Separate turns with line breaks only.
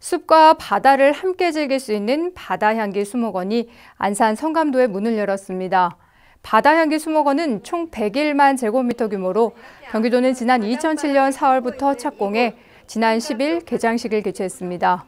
숲과 바다를 함께 즐길 수 있는 바다향기 수목원이 안산 성감도에 문을 열었습니다. 바다향기 수목원은 총 101만 제곱미터 규모로 경기도는 지난 2007년 4월부터 착공해 지난 10일 개장식을 개최했습니다.